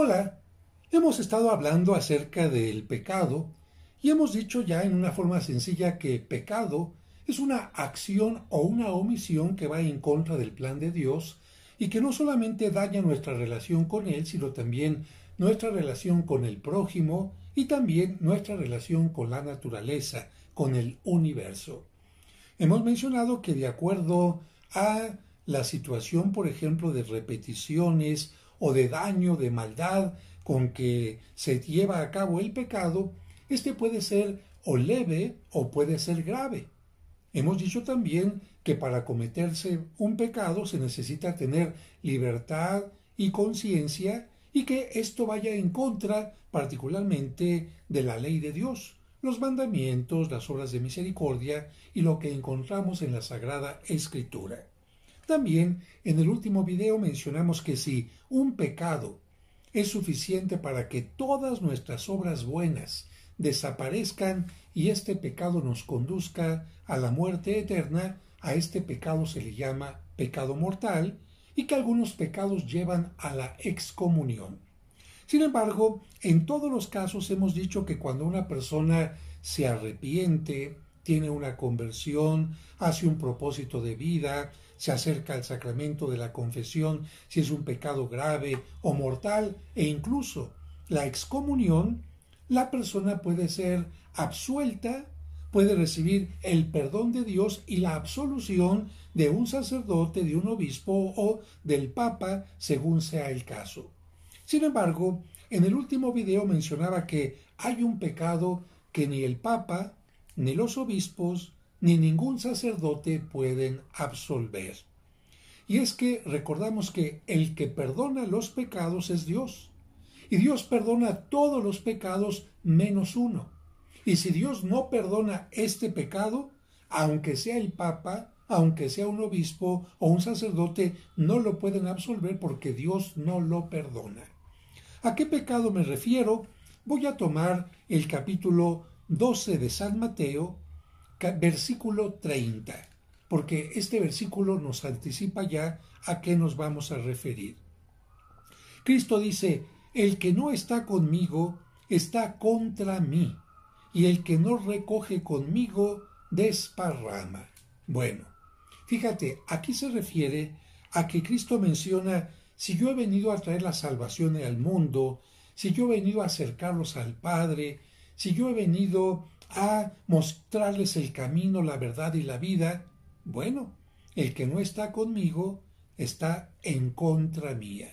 Hola, hemos estado hablando acerca del pecado y hemos dicho ya en una forma sencilla que pecado es una acción o una omisión que va en contra del plan de Dios y que no solamente daña nuestra relación con Él, sino también nuestra relación con el prójimo y también nuestra relación con la naturaleza, con el universo. Hemos mencionado que de acuerdo a la situación, por ejemplo, de repeticiones o de daño, de maldad con que se lleva a cabo el pecado, este puede ser o leve o puede ser grave. Hemos dicho también que para cometerse un pecado se necesita tener libertad y conciencia y que esto vaya en contra particularmente de la ley de Dios, los mandamientos, las obras de misericordia y lo que encontramos en la Sagrada Escritura. También en el último video mencionamos que si un pecado es suficiente para que todas nuestras obras buenas desaparezcan y este pecado nos conduzca a la muerte eterna, a este pecado se le llama pecado mortal y que algunos pecados llevan a la excomunión. Sin embargo, en todos los casos hemos dicho que cuando una persona se arrepiente, tiene una conversión, hace un propósito de vida, se acerca al sacramento de la confesión si es un pecado grave o mortal e incluso la excomunión, la persona puede ser absuelta, puede recibir el perdón de Dios y la absolución de un sacerdote, de un obispo o del papa, según sea el caso. Sin embargo, en el último video mencionaba que hay un pecado que ni el papa, ni los obispos, ni ningún sacerdote pueden absolver. Y es que recordamos que el que perdona los pecados es Dios. Y Dios perdona todos los pecados menos uno. Y si Dios no perdona este pecado, aunque sea el Papa, aunque sea un obispo o un sacerdote, no lo pueden absolver porque Dios no lo perdona. ¿A qué pecado me refiero? Voy a tomar el capítulo 12 de San Mateo, versículo 30, porque este versículo nos anticipa ya a qué nos vamos a referir. Cristo dice, el que no está conmigo está contra mí, y el que no recoge conmigo desparrama. Bueno, fíjate, aquí se refiere a que Cristo menciona, si yo he venido a traer la salvación al mundo, si yo he venido a acercarlos al Padre, si yo he venido a mostrarles el camino, la verdad y la vida, bueno, el que no está conmigo está en contra mía.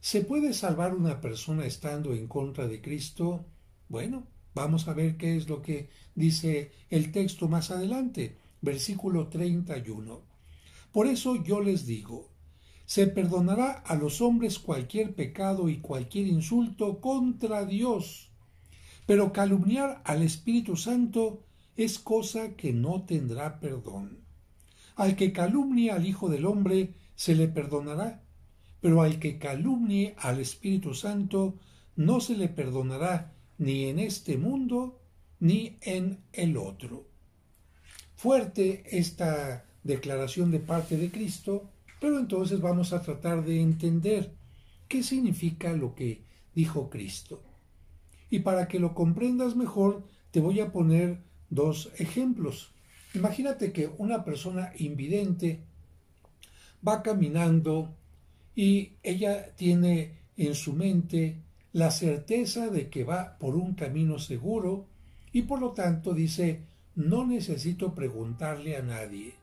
¿Se puede salvar una persona estando en contra de Cristo? Bueno, vamos a ver qué es lo que dice el texto más adelante, versículo 31. Por eso yo les digo, se perdonará a los hombres cualquier pecado y cualquier insulto contra Dios pero calumniar al Espíritu Santo es cosa que no tendrá perdón. Al que calumnie al Hijo del Hombre se le perdonará, pero al que calumnie al Espíritu Santo no se le perdonará ni en este mundo ni en el otro. Fuerte esta declaración de parte de Cristo, pero entonces vamos a tratar de entender qué significa lo que dijo Cristo. Y para que lo comprendas mejor, te voy a poner dos ejemplos. Imagínate que una persona invidente va caminando y ella tiene en su mente la certeza de que va por un camino seguro y por lo tanto dice, no necesito preguntarle a nadie.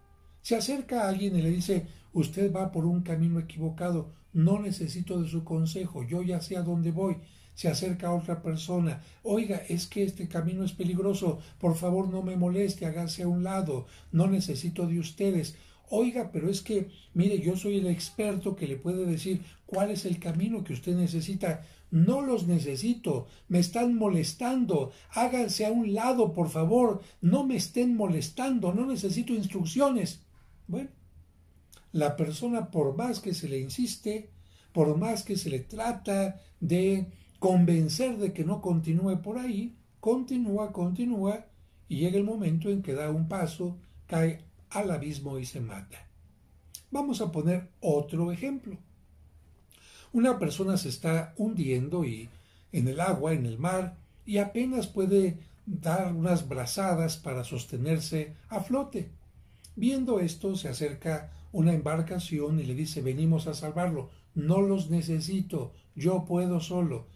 Se acerca a alguien y le dice, usted va por un camino equivocado, no necesito de su consejo, yo ya sé a dónde voy, se acerca a otra persona, oiga, es que este camino es peligroso, por favor no me moleste, hágase a un lado, no necesito de ustedes. Oiga, pero es que, mire, yo soy el experto que le puede decir cuál es el camino que usted necesita. No los necesito, me están molestando, háganse a un lado, por favor, no me estén molestando, no necesito instrucciones. Bueno, la persona por más que se le insiste, por más que se le trata de convencer de que no continúe por ahí, continúa, continúa, y llega el momento en que da un paso, cae al abismo y se mata. Vamos a poner otro ejemplo. Una persona se está hundiendo y en el agua, en el mar, y apenas puede dar unas brazadas para sostenerse a flote. Viendo esto, se acerca una embarcación y le dice, venimos a salvarlo, no los necesito, yo puedo solo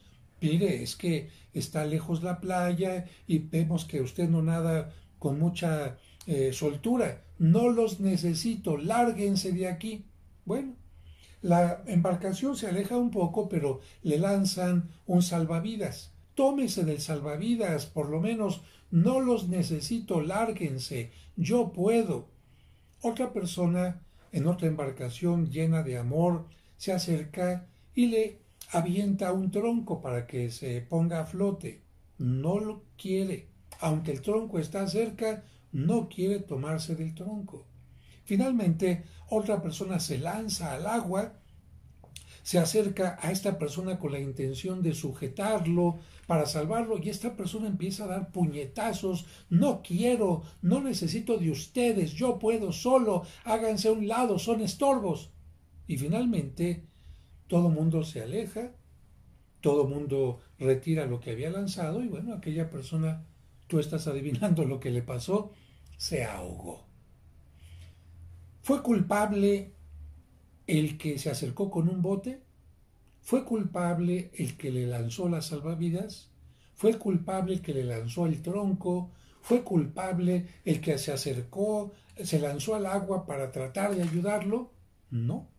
mire, es que está lejos la playa y vemos que usted no nada con mucha eh, soltura, no los necesito, lárguense de aquí. Bueno, la embarcación se aleja un poco, pero le lanzan un salvavidas. Tómese del salvavidas, por lo menos no los necesito, lárguense, yo puedo. Otra persona en otra embarcación llena de amor se acerca y le avienta un tronco para que se ponga a flote. No lo quiere. Aunque el tronco está cerca, no quiere tomarse del tronco. Finalmente, otra persona se lanza al agua, se acerca a esta persona con la intención de sujetarlo para salvarlo y esta persona empieza a dar puñetazos, no quiero, no necesito de ustedes, yo puedo solo, háganse a un lado, son estorbos. Y finalmente todo mundo se aleja, todo mundo retira lo que había lanzado y bueno, aquella persona, tú estás adivinando lo que le pasó, se ahogó. ¿Fue culpable el que se acercó con un bote? ¿Fue culpable el que le lanzó las salvavidas? ¿Fue culpable el que le lanzó el tronco? ¿Fue culpable el que se acercó, se lanzó al agua para tratar de ayudarlo? No.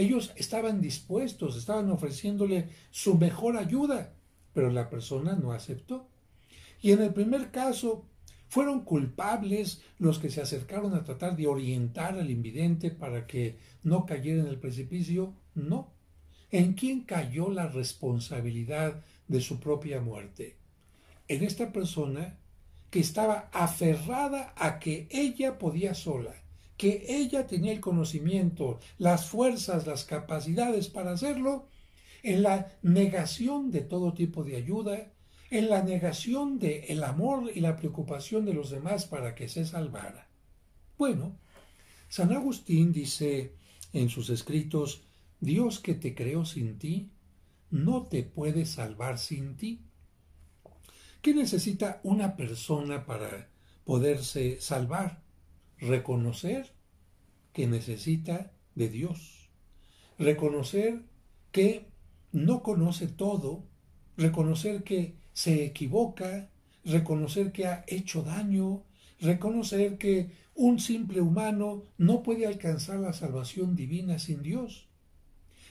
Ellos estaban dispuestos, estaban ofreciéndole su mejor ayuda, pero la persona no aceptó. Y en el primer caso, fueron culpables los que se acercaron a tratar de orientar al invidente para que no cayera en el precipicio. No. ¿En quién cayó la responsabilidad de su propia muerte? En esta persona que estaba aferrada a que ella podía sola que ella tenía el conocimiento, las fuerzas, las capacidades para hacerlo, en la negación de todo tipo de ayuda, en la negación de el amor y la preocupación de los demás para que se salvara. Bueno, San Agustín dice en sus escritos, Dios que te creó sin ti, no te puede salvar sin ti. ¿Qué necesita una persona para poderse salvar? reconocer que necesita de Dios, reconocer que no conoce todo, reconocer que se equivoca, reconocer que ha hecho daño, reconocer que un simple humano no puede alcanzar la salvación divina sin Dios.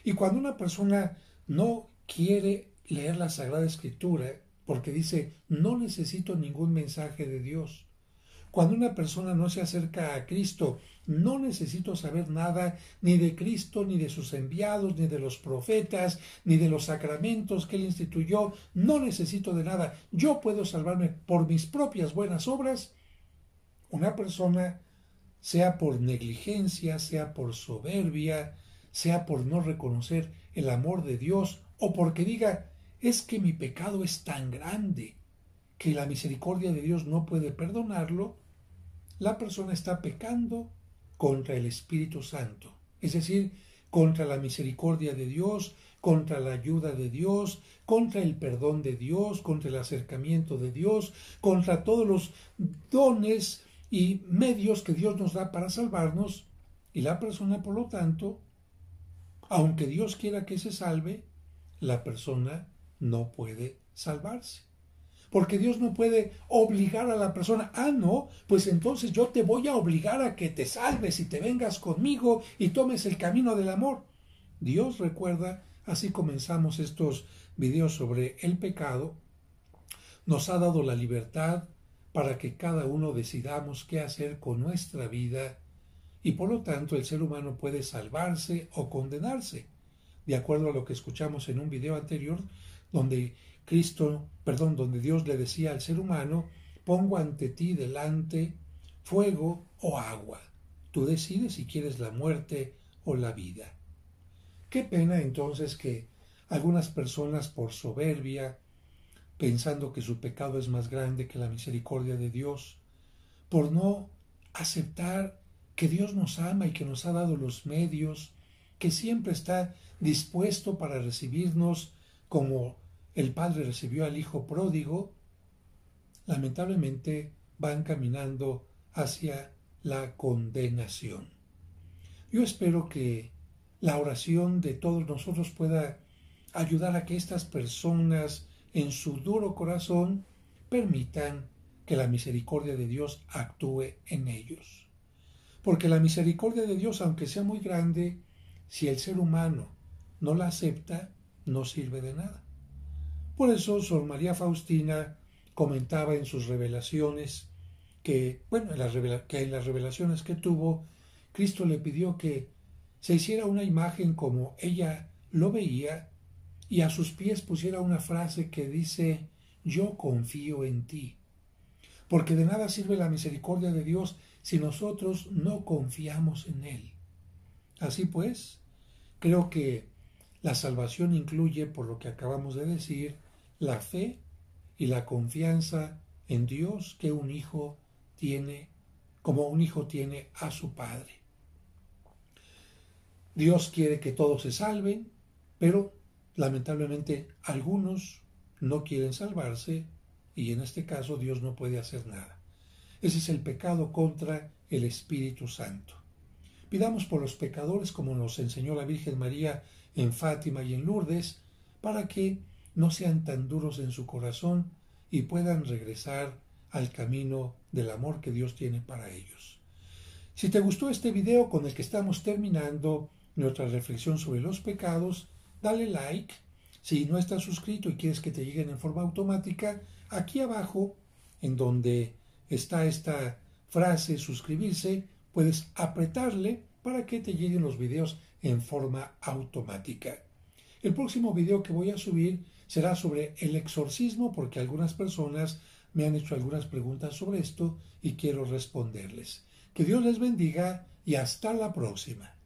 Y cuando una persona no quiere leer la Sagrada Escritura, porque dice, no necesito ningún mensaje de Dios, cuando una persona no se acerca a Cristo, no necesito saber nada ni de Cristo, ni de sus enviados, ni de los profetas, ni de los sacramentos que él instituyó. No necesito de nada. Yo puedo salvarme por mis propias buenas obras. Una persona, sea por negligencia, sea por soberbia, sea por no reconocer el amor de Dios o porque diga, es que mi pecado es tan grande que la misericordia de Dios no puede perdonarlo, la persona está pecando contra el Espíritu Santo, es decir, contra la misericordia de Dios, contra la ayuda de Dios, contra el perdón de Dios, contra el acercamiento de Dios, contra todos los dones y medios que Dios nos da para salvarnos, y la persona, por lo tanto, aunque Dios quiera que se salve, la persona no puede salvarse porque Dios no puede obligar a la persona, ah, no, pues entonces yo te voy a obligar a que te salves y te vengas conmigo y tomes el camino del amor. Dios recuerda, así comenzamos estos videos sobre el pecado, nos ha dado la libertad para que cada uno decidamos qué hacer con nuestra vida y por lo tanto el ser humano puede salvarse o condenarse. De acuerdo a lo que escuchamos en un video anterior, donde Cristo, perdón, donde Dios le decía al ser humano, pongo ante ti delante fuego o agua. Tú decides si quieres la muerte o la vida. Qué pena entonces que algunas personas por soberbia, pensando que su pecado es más grande que la misericordia de Dios, por no aceptar que Dios nos ama y que nos ha dado los medios, que siempre está dispuesto para recibirnos como el padre recibió al hijo pródigo, lamentablemente van caminando hacia la condenación. Yo espero que la oración de todos nosotros pueda ayudar a que estas personas en su duro corazón permitan que la misericordia de Dios actúe en ellos. Porque la misericordia de Dios, aunque sea muy grande, si el ser humano no la acepta, no sirve de nada. Por eso Sor María Faustina comentaba en sus revelaciones que, bueno, en las, que en las revelaciones que tuvo, Cristo le pidió que se hiciera una imagen como ella lo veía y a sus pies pusiera una frase que dice, yo confío en ti. Porque de nada sirve la misericordia de Dios si nosotros no confiamos en Él. Así pues, creo que la salvación incluye, por lo que acabamos de decir, la fe y la confianza en Dios que un hijo tiene, como un hijo tiene a su padre. Dios quiere que todos se salven, pero lamentablemente algunos no quieren salvarse y en este caso Dios no puede hacer nada. Ese es el pecado contra el Espíritu Santo. Pidamos por los pecadores, como nos enseñó la Virgen María en Fátima y en Lourdes, para que no sean tan duros en su corazón y puedan regresar al camino del amor que Dios tiene para ellos. Si te gustó este video con el que estamos terminando nuestra reflexión sobre los pecados, dale like. Si no estás suscrito y quieres que te lleguen en forma automática, aquí abajo, en donde está esta frase suscribirse, puedes apretarle para que te lleguen los videos en forma automática. El próximo video que voy a subir será sobre el exorcismo porque algunas personas me han hecho algunas preguntas sobre esto y quiero responderles. Que Dios les bendiga y hasta la próxima.